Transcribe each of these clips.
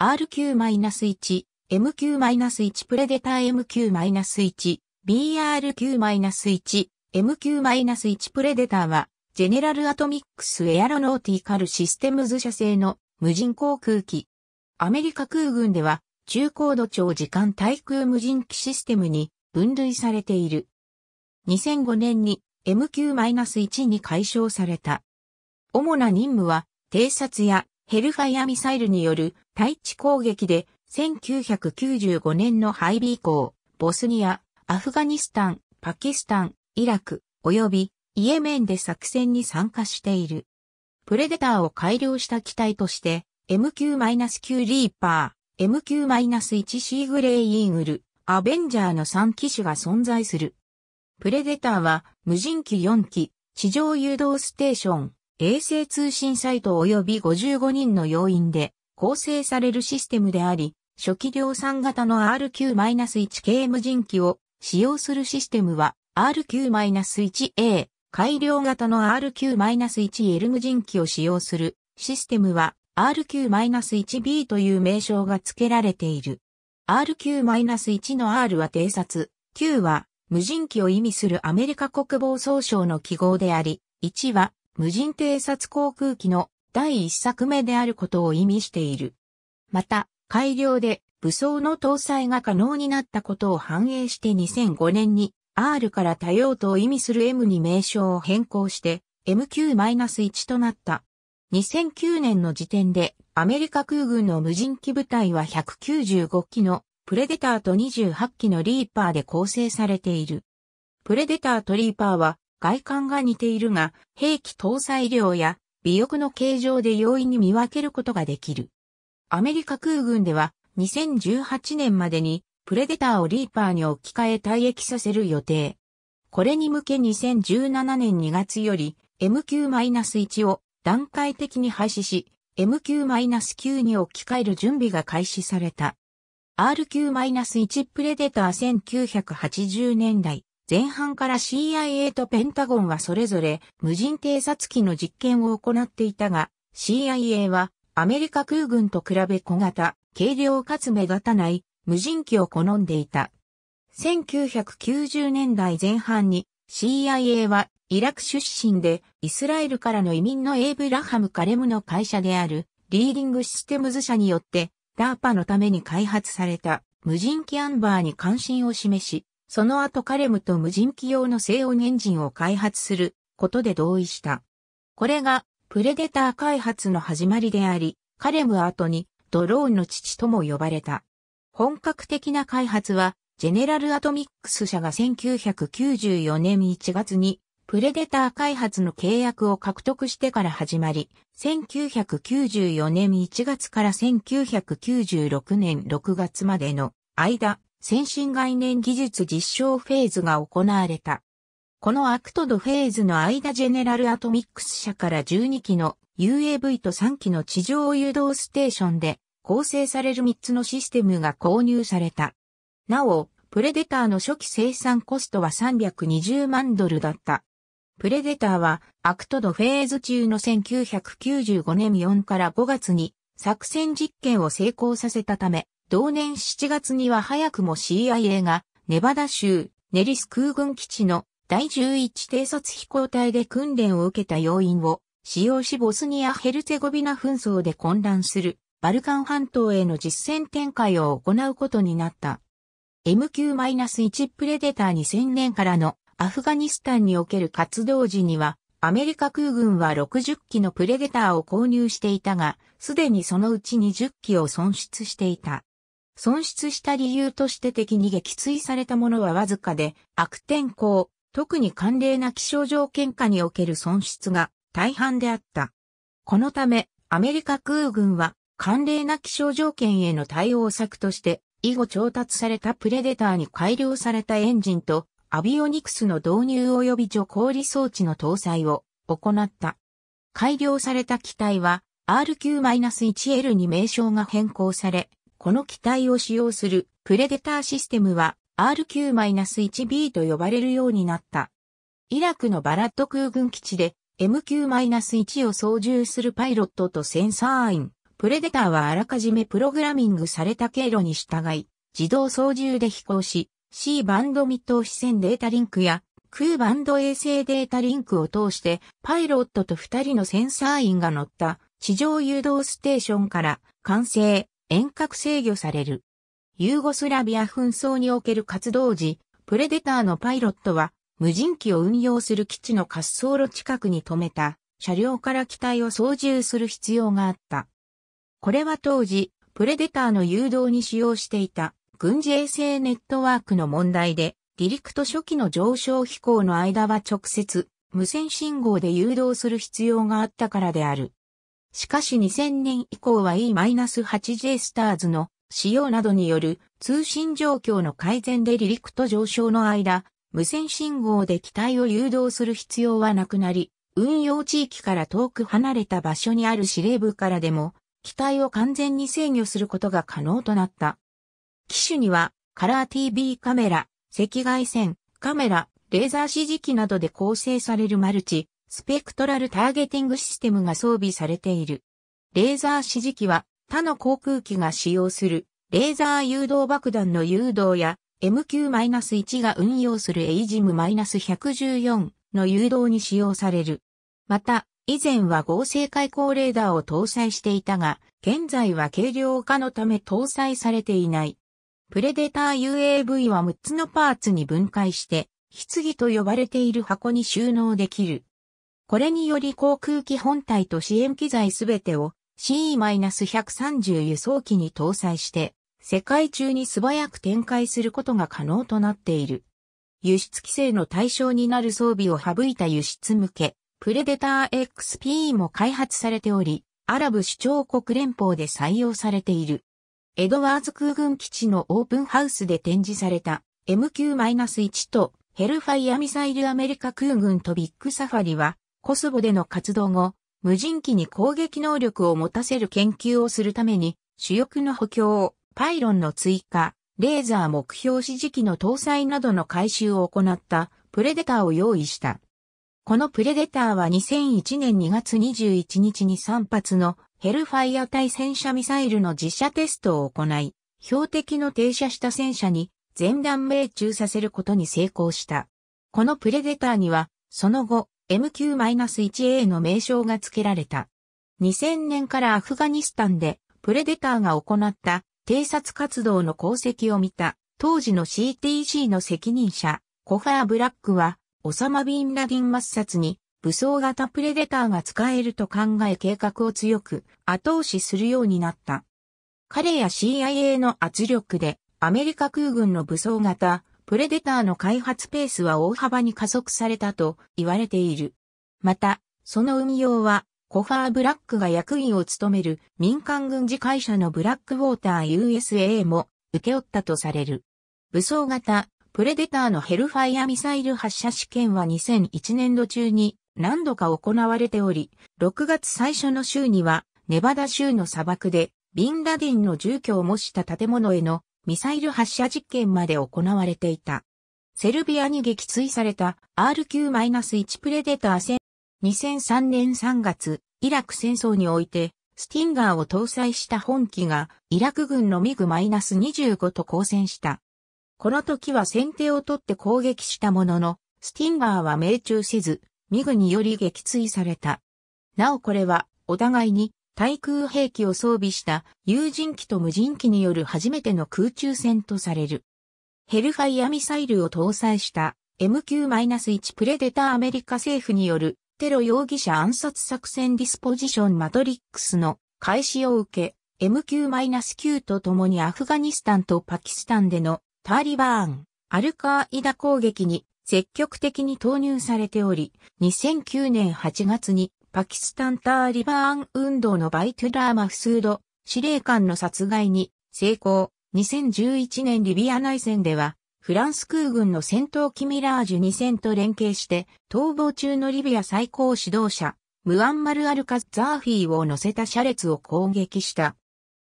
RQ-1、MQ-1 プレデター MQ-1、BRQ-1、MQ-1 プレデターは、ジェネラルアトミックスエアロノーティカルシステムズ社製の無人航空機。アメリカ空軍では、中高度長時間対空無人機システムに分類されている。2005年に MQ-1 に解消された。主な任務は、偵察やヘルファイアミサイルによる対地攻撃で1995年の配備以降、ボスニア、アフガニスタン、パキスタン、イラク、及びイエメンで作戦に参加している。プレデターを改良した機体として、MQ-9 リーパー、MQ-1 シーグレイイーグル、アベンジャーの3機種が存在する。プレデターは無人機4機、地上誘導ステーション、衛星通信サイト及び55人の要員で構成されるシステムであり、初期量産型の RQ-1 k 無人機を使用するシステムは RQ-1A、改良型の RQ-1L 無人機を使用するシステムは RQ-1B という名称が付けられている。RQ-1 の R は偵察、Q は無人機を意味するアメリカ国防総省の記号であり、1は無人偵察航空機の第一作目であることを意味している。また、改良で武装の搭載が可能になったことを反映して2005年に R から多用途を意味する M に名称を変更して MQ-1 となった。2009年の時点でアメリカ空軍の無人機部隊は195機のプレデターと28機のリーパーで構成されている。プレデターとリーパーは外観が似ているが、兵器搭載量や尾翼の形状で容易に見分けることができる。アメリカ空軍では2018年までにプレデターをリーパーに置き換え退役させる予定。これに向け2017年2月より MQ-1 を段階的に廃止し、MQ-9 に置き換える準備が開始された。RQ-1 プレデター1980年代、前半から CIA とペンタゴンはそれぞれ無人偵察機の実験を行っていたが、CIA はアメリカ空軍と比べ小型、軽量かつ目立たない無人機を好んでいた。1990年代前半に CIA はイラク出身でイスラエルからの移民のエイブラハム・カレムの会社であるリーディングシステムズ社によって DARPA のために開発された無人機アンバーに関心を示しその後カレムと無人機用の静音エンジンを開発することで同意した。これがプレデター開発の始まりであり、カレムは後にドローンの父とも呼ばれた。本格的な開発は、ジェネラルアトミックス社が1994年1月にプレデター開発の契約を獲得してから始まり、1994年1月から1996年6月までの間、先進概念技術実証フェーズが行われた。このアクトドフェーズの間ジェネラルアトミックス社から12機の UAV と3機の地上誘導ステーションで構成される3つのシステムが購入された。なお、プレデターの初期生産コストは320万ドルだった。プレデターはアクトドフェーズ中の1995年4から5月に作戦実験を成功させたため、同年7月には早くも CIA がネバダ州ネリス空軍基地の第11偵察飛行隊で訓練を受けた要員を使用しボスニア・ヘルツェゴビナ紛争で混乱するバルカン半島への実戦展開を行うことになった。MQ-1 プレデター2000年からのアフガニスタンにおける活動時には、アメリカ空軍は60機のプレデターを購入していたが、すでにそのうち20機を損失していた。損失した理由として敵に撃墜されたものはわずかで、悪天候、特に寒冷な気象条件下における損失が大半であった。このため、アメリカ空軍は寒冷な気象条件への対応策として、以後調達されたプレデターに改良されたエンジンとアビオニクスの導入及び除氷装置の搭載を行った。改良された機体は RQ-1L に名称が変更され、この機体を使用するプレデターシステムは RQ-1B と呼ばれるようになった。イラクのバラッド空軍基地で MQ-1 を操縦するパイロットとセンサー員、プレデターはあらかじめプログラミングされた経路に従い、自動操縦で飛行し、C バンド見通し線データリンクや、空バンド衛星データリンクを通して、パイロットと2人のセンサー員が乗った地上誘導ステーションから、完成、遠隔制御される。ユーゴスラビア紛争における活動時、プレデターのパイロットは無人機を運用する基地の滑走路近くに止めた車両から機体を操縦する必要があった。これは当時、プレデターの誘導に使用していた軍事衛星ネットワークの問題で、ディリクト初期の上昇飛行の間は直接無線信号で誘導する必要があったからである。しかし2000年以降は E-8J スターズの使用などによる通信状況の改善で離陸と上昇の間、無線信号で機体を誘導する必要はなくなり、運用地域から遠く離れた場所にある司令部からでも、機体を完全に制御することが可能となった。機種には、カラー TV カメラ、赤外線、カメラ、レーザー指示機などで構成されるマルチ、スペクトラルターゲティングシステムが装備されている。レーザー指示器は他の航空機が使用するレーザー誘導爆弾の誘導や MQ-1 が運用する AGM-114 の誘導に使用される。また、以前は合成開口レーダーを搭載していたが、現在は軽量化のため搭載されていない。プレデター UAV は6つのパーツに分解して、棺と呼ばれている箱に収納できる。これにより航空機本体と支援機材すべてを CE-130 輸送機に搭載して、世界中に素早く展開することが可能となっている。輸出規制の対象になる装備を省いた輸出向け、プレデター XP も開発されており、アラブ首長国連邦で採用されている。エドワーズ空軍基地のオープンハウスで展示された MQ-1 とヘルファイアミサイルアメリカ空軍とビッグサファリはコスボでの活動後、無人機に攻撃能力を持たせる研究をするために、主翼の補強、パイロンの追加、レーザー目標指示機の搭載などの改修を行ったプレデターを用意した。このプレデターは2001年2月21日に3発のヘルファイア対戦車ミサイルの実射テストを行い、標的の停車した戦車に全弾命中させることに成功した。このプレデターには、その後、MQ-1A の名称が付けられた。2000年からアフガニスタンでプレデターが行った偵察活動の功績を見た当時の CTC の責任者コファー・ブラックはオサマ・ビン・ラディン抹殺に武装型プレデターが使えると考え計画を強く後押しするようになった。彼や CIA の圧力でアメリカ空軍の武装型プレデターの開発ペースは大幅に加速されたと言われている。また、その運用は、コファー・ブラックが役員を務める民間軍事会社のブラックウォーター USA も受け負ったとされる。武装型、プレデターのヘルファイアミサイル発射試験は2001年度中に何度か行われており、6月最初の週には、ネバダ州の砂漠で、ビンラディンの住居を模した建物へのミサイル発射実験まで行われていた。セルビアに撃墜された RQ-1 プレデター戦2003年3月、イラク戦争において、スティンガーを搭載した本機が、イラク軍のミグ -25 と交戦した。この時は先手を取って攻撃したものの、スティンガーは命中せず、ミグにより撃墜された。なおこれは、お互いに対空兵器を装備した有人機と無人機による初めての空中戦とされる。ヘルファイアミサイルを搭載した MQ-1 プレデターアメリカ政府によるテロ容疑者暗殺作戦ディスポジションマトリックスの開始を受け、MQ-9 と共にアフガニスタンとパキスタンでのターリバーン、アルカーイダ攻撃に積極的に投入されており、2009年8月にパキスタンターリバーン運動のバイトゥラー・マフスード、司令官の殺害に成功。2011年リビア内戦では、フランス空軍の戦闘機ミラージュ2000と連携して、逃亡中のリビア最高指導者、ムアンマル・アルカザーフィーを乗せた車列を攻撃した。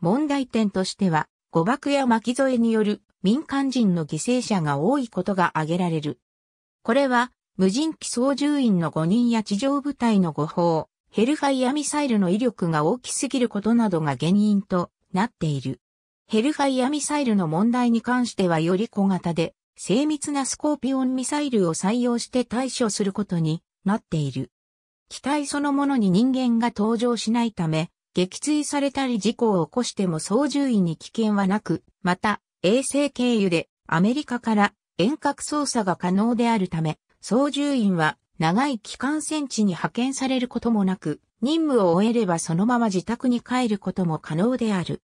問題点としては、誤爆や巻き添えによる民間人の犠牲者が多いことが挙げられる。これは無人機操縦員の5人や地上部隊の誤報、ヘルファイアミサイルの威力が大きすぎることなどが原因となっている。ヘルファイアミサイルの問題に関してはより小型で、精密なスコーピオンミサイルを採用して対処することになっている。機体そのものに人間が登場しないため、撃墜されたり事故を起こしても操縦員に危険はなく、また、衛星経由でアメリカから遠隔操作が可能であるため、操縦員は長い期間戦地に派遣されることもなく、任務を終えればそのまま自宅に帰ることも可能である。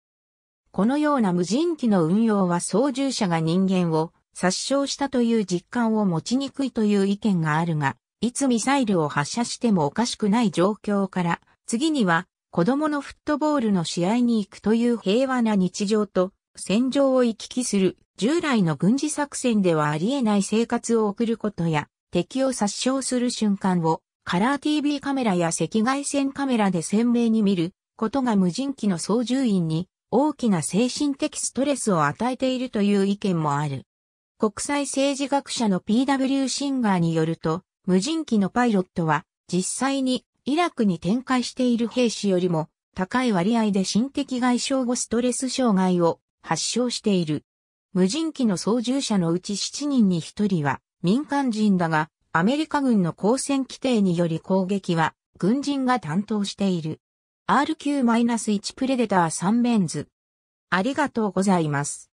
このような無人機の運用は操縦者が人間を殺傷したという実感を持ちにくいという意見があるが、いつミサイルを発射してもおかしくない状況から、次には子供のフットボールの試合に行くという平和な日常と戦場を行き来する従来の軍事作戦ではありえない生活を送ることや、敵を殺傷する瞬間をカラー TV カメラや赤外線カメラで鮮明に見ることが無人機の操縦員に大きな精神的ストレスを与えているという意見もある。国際政治学者の PW シンガーによると、無人機のパイロットは実際にイラクに展開している兵士よりも高い割合で心的外傷後ストレス障害を発症している。無人機の操縦者のうち7人に1人は民間人だが、アメリカ軍の交戦規定により攻撃は軍人が担当している。RQ-1 プレデター3メンズ。ありがとうございます。